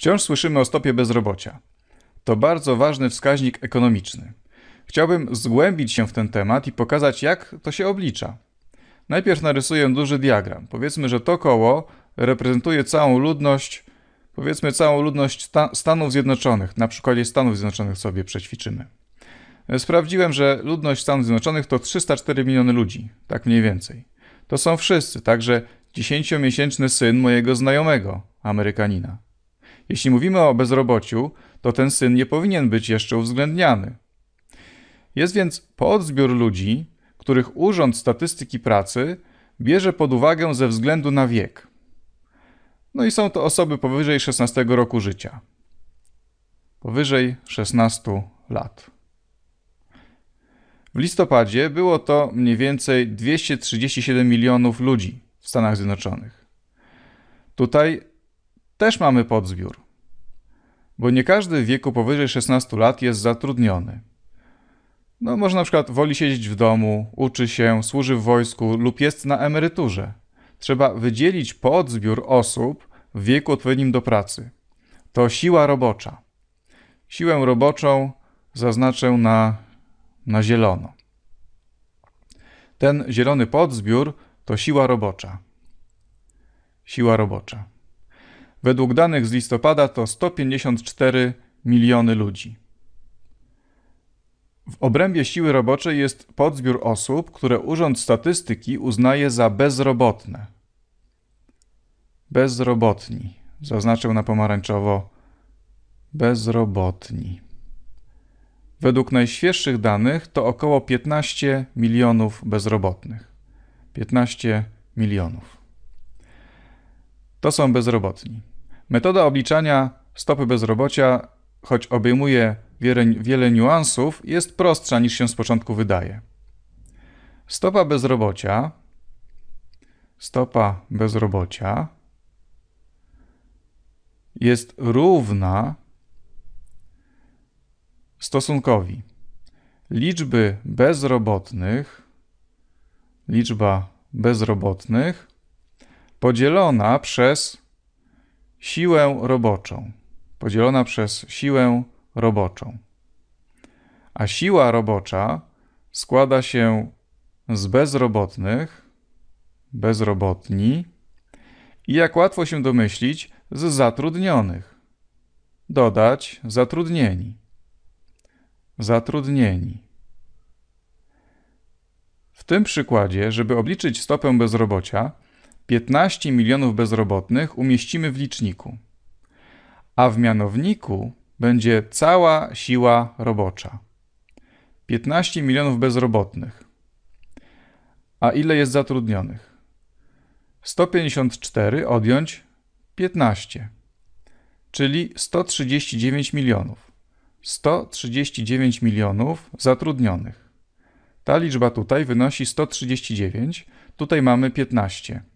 Wciąż słyszymy o stopie bezrobocia. To bardzo ważny wskaźnik ekonomiczny. Chciałbym zgłębić się w ten temat i pokazać, jak to się oblicza. Najpierw narysuję duży diagram. Powiedzmy, że to koło reprezentuje całą ludność, powiedzmy całą ludność Stanów Zjednoczonych. Na przykładzie Stanów Zjednoczonych sobie przećwiczymy. Sprawdziłem, że ludność Stanów Zjednoczonych to 304 miliony ludzi, tak mniej więcej. To są wszyscy, także 10-miesięczny syn mojego znajomego, Amerykanina. Jeśli mówimy o bezrobociu, to ten syn nie powinien być jeszcze uwzględniany. Jest więc podzbiór ludzi, których Urząd Statystyki Pracy bierze pod uwagę ze względu na wiek. No i są to osoby powyżej 16 roku życia. Powyżej 16 lat. W listopadzie było to mniej więcej 237 milionów ludzi w Stanach Zjednoczonych. Tutaj też mamy podzbiór, bo nie każdy w wieku powyżej 16 lat jest zatrudniony. No, może na przykład woli siedzieć w domu, uczy się, służy w wojsku lub jest na emeryturze. Trzeba wydzielić podzbiór osób w wieku odpowiednim do pracy. To siła robocza. Siłę roboczą zaznaczę na, na zielono. Ten zielony podzbiór to siła robocza. Siła robocza. Według danych z listopada to 154 miliony ludzi. W obrębie siły roboczej jest podzbiór osób, które Urząd Statystyki uznaje za bezrobotne. Bezrobotni, zaznaczył na pomarańczowo bezrobotni. Według najświeższych danych to około 15 milionów bezrobotnych. 15 milionów. To są bezrobotni. Metoda obliczania stopy bezrobocia, choć obejmuje wiele, wiele niuansów, jest prostsza niż się z początku wydaje. Stopa bezrobocia, stopa bezrobocia jest równa stosunkowi liczby bezrobotnych, liczba bezrobotnych podzielona przez siłę roboczą, podzielona przez siłę roboczą. A siła robocza składa się z bezrobotnych, bezrobotni i jak łatwo się domyślić, z zatrudnionych. Dodać zatrudnieni. Zatrudnieni. W tym przykładzie, żeby obliczyć stopę bezrobocia, 15 milionów bezrobotnych umieścimy w liczniku, a w mianowniku będzie cała siła robocza. 15 milionów bezrobotnych. A ile jest zatrudnionych? 154 odjąć 15, czyli 139 milionów. 139 milionów zatrudnionych. Ta liczba tutaj wynosi 139, tutaj mamy 15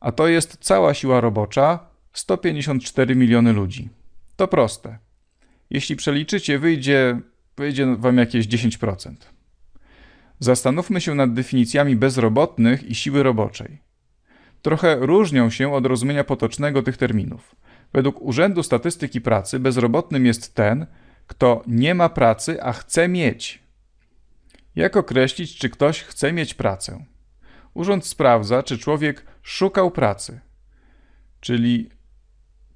a to jest cała siła robocza 154 miliony ludzi. To proste. Jeśli przeliczycie, wyjdzie, wyjdzie wam jakieś 10%. Zastanówmy się nad definicjami bezrobotnych i siły roboczej. Trochę różnią się od rozumienia potocznego tych terminów. Według Urzędu Statystyki Pracy bezrobotnym jest ten, kto nie ma pracy, a chce mieć. Jak określić, czy ktoś chce mieć pracę? urząd sprawdza, czy człowiek szukał pracy, czyli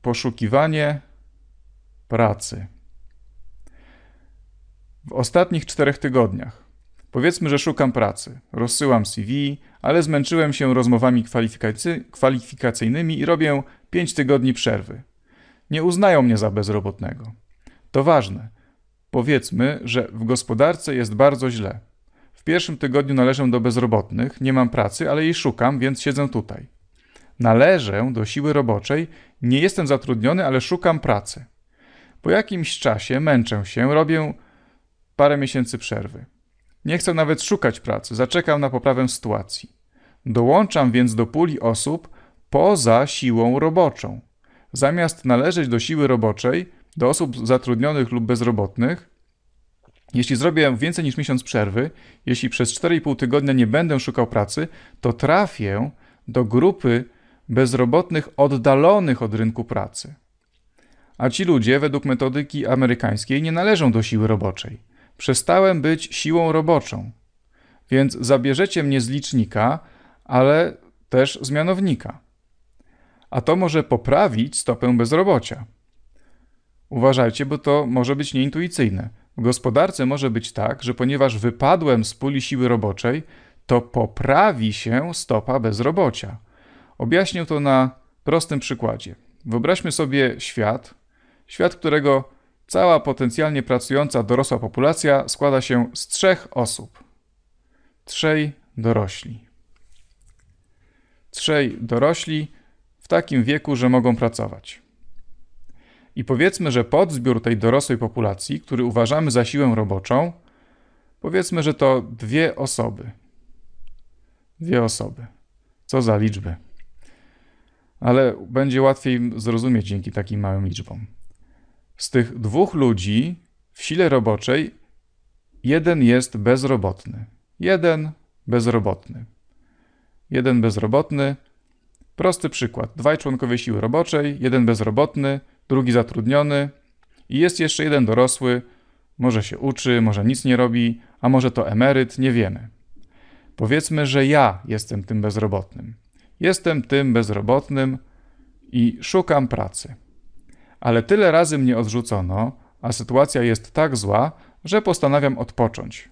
poszukiwanie pracy. W ostatnich czterech tygodniach. Powiedzmy, że szukam pracy, rozsyłam CV, ale zmęczyłem się rozmowami kwalifikacy kwalifikacyjnymi i robię 5 tygodni przerwy. Nie uznają mnie za bezrobotnego. To ważne. Powiedzmy, że w gospodarce jest bardzo źle. W pierwszym tygodniu należę do bezrobotnych, nie mam pracy, ale jej szukam, więc siedzę tutaj. Należę do siły roboczej, nie jestem zatrudniony, ale szukam pracy. Po jakimś czasie męczę się, robię parę miesięcy przerwy. Nie chcę nawet szukać pracy, zaczekam na poprawę sytuacji. Dołączam więc do puli osób poza siłą roboczą. Zamiast należeć do siły roboczej, do osób zatrudnionych lub bezrobotnych, jeśli zrobię więcej niż miesiąc przerwy, jeśli przez 4,5 tygodnia nie będę szukał pracy, to trafię do grupy bezrobotnych oddalonych od rynku pracy. A ci ludzie, według metodyki amerykańskiej, nie należą do siły roboczej. Przestałem być siłą roboczą. Więc zabierzecie mnie z licznika, ale też z mianownika. A to może poprawić stopę bezrobocia. Uważajcie, bo to może być nieintuicyjne w gospodarce może być tak, że ponieważ wypadłem z puli siły roboczej, to poprawi się stopa bezrobocia. Objaśnię to na prostym przykładzie. Wyobraźmy sobie świat, świat którego cała potencjalnie pracująca dorosła populacja składa się z trzech osób. Trzej dorośli. Trzej dorośli w takim wieku, że mogą pracować. I powiedzmy, że podzbiór tej dorosłej populacji, który uważamy za siłę roboczą, powiedzmy, że to dwie osoby. Dwie osoby. Co za liczby. Ale będzie łatwiej zrozumieć dzięki takim małym liczbom. Z tych dwóch ludzi w sile roboczej jeden jest bezrobotny. Jeden bezrobotny. Jeden bezrobotny. Prosty przykład. Dwaj członkowie siły roboczej, jeden bezrobotny – drugi zatrudniony i jest jeszcze jeden dorosły, może się uczy, może nic nie robi, a może to emeryt, nie wiemy. Powiedzmy, że ja jestem tym bezrobotnym. Jestem tym bezrobotnym i szukam pracy. Ale tyle razy mnie odrzucono, a sytuacja jest tak zła, że postanawiam odpocząć.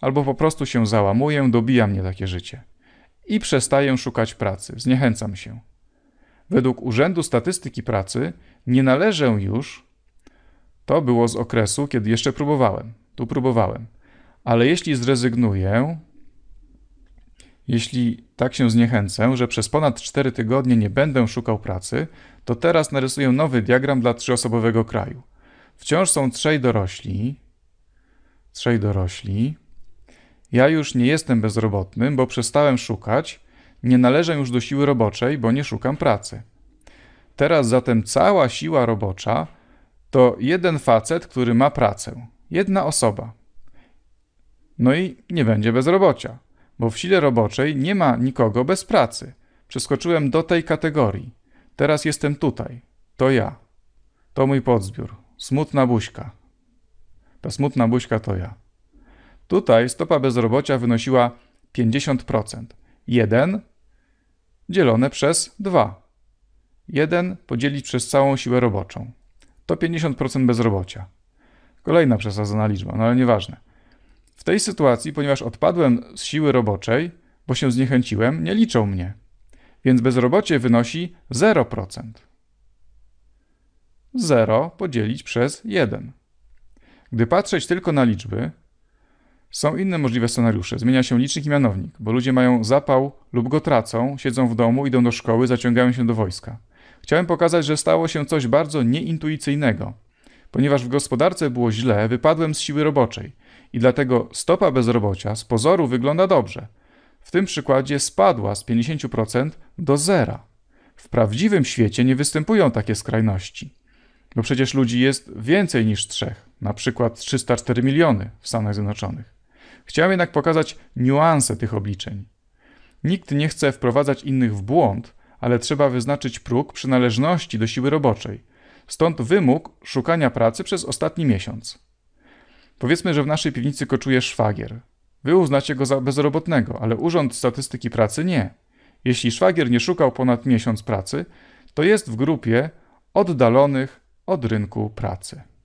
Albo po prostu się załamuję, dobija mnie takie życie. I przestaję szukać pracy, zniechęcam się według Urzędu Statystyki Pracy nie należę już, to było z okresu, kiedy jeszcze próbowałem, tu próbowałem, ale jeśli zrezygnuję, jeśli tak się zniechęcę, że przez ponad 4 tygodnie nie będę szukał pracy, to teraz narysuję nowy diagram dla trzyosobowego kraju. Wciąż są trzej dorośli, trzej dorośli. Ja już nie jestem bezrobotnym, bo przestałem szukać, nie należę już do siły roboczej, bo nie szukam pracy. Teraz zatem cała siła robocza to jeden facet, który ma pracę. Jedna osoba. No i nie będzie bezrobocia, bo w sile roboczej nie ma nikogo bez pracy. Przeskoczyłem do tej kategorii. Teraz jestem tutaj. To ja. To mój podzbiór. Smutna buźka. Ta smutna buźka to ja. Tutaj stopa bezrobocia wynosiła 50%. 1 dzielone przez 2. 1 podzielić przez całą siłę roboczą. To 50% bezrobocia. Kolejna przesadzona liczba, no ale nieważne. W tej sytuacji, ponieważ odpadłem z siły roboczej, bo się zniechęciłem, nie liczą mnie. Więc bezrobocie wynosi 0%. 0 podzielić przez 1. Gdy patrzeć tylko na liczby, są inne możliwe scenariusze. Zmienia się licznik i mianownik, bo ludzie mają zapał lub go tracą, siedzą w domu, idą do szkoły, zaciągają się do wojska. Chciałem pokazać, że stało się coś bardzo nieintuicyjnego. Ponieważ w gospodarce było źle, wypadłem z siły roboczej i dlatego stopa bezrobocia z pozoru wygląda dobrze. W tym przykładzie spadła z 50% do zera. W prawdziwym świecie nie występują takie skrajności. Bo przecież ludzi jest więcej niż trzech, na przykład 304 miliony w Stanach Zjednoczonych. Chciałem jednak pokazać niuanse tych obliczeń. Nikt nie chce wprowadzać innych w błąd, ale trzeba wyznaczyć próg przynależności do siły roboczej. Stąd wymóg szukania pracy przez ostatni miesiąc. Powiedzmy, że w naszej piwnicy koczuje szwagier. Wy uznacie go za bezrobotnego, ale Urząd Statystyki Pracy nie. Jeśli szwagier nie szukał ponad miesiąc pracy, to jest w grupie oddalonych od rynku pracy.